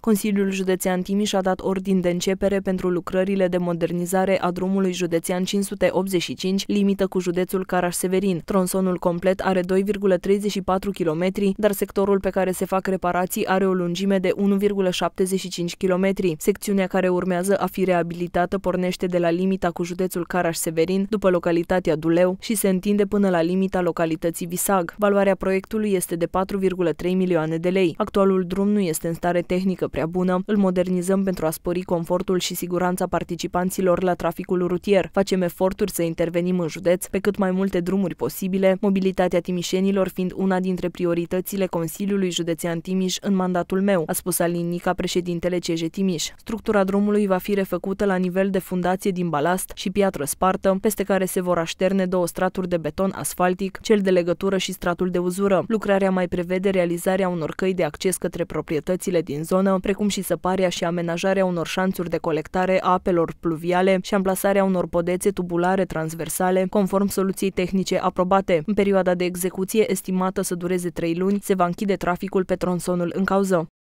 Consiliul Județean Timiș a dat ordin de începere pentru lucrările de modernizare a drumului județean 585, limită cu județul Caraș-Severin. Tronsonul complet are 2,34 km, dar sectorul pe care se fac reparații are o lungime de 1,75 km. Secțiunea care urmează a fi reabilitată pornește de la limita cu județul Caraș-Severin, după localitatea Duleu, și se întinde până la limita localității Visag. Valoarea proiectului este de 4,3 milioane de lei. Actualul drum nu este în stare tehnică prea bună, îl modernizăm pentru a spori confortul și siguranța participanților la traficul rutier, facem eforturi să intervenim în județ pe cât mai multe drumuri posibile, mobilitatea timișenilor fiind una dintre prioritățile Consiliului Județean Timiș în mandatul meu, a spus Alin Nica, președintele CJ Timiș. Structura drumului va fi refăcută la nivel de fundație din balast și piatră spartă, peste care se vor așterne două straturi de beton asfaltic, cel de legătură și stratul de uzură. Lucrarea mai prevede realizarea unor căi de acces către proprietățile din zonă, precum și săparea și amenajarea unor șanțuri de colectare a apelor pluviale și amplasarea unor podețe tubulare transversale, conform soluției tehnice aprobate. În perioada de execuție, estimată să dureze 3 luni, se va închide traficul pe tronsonul în cauză.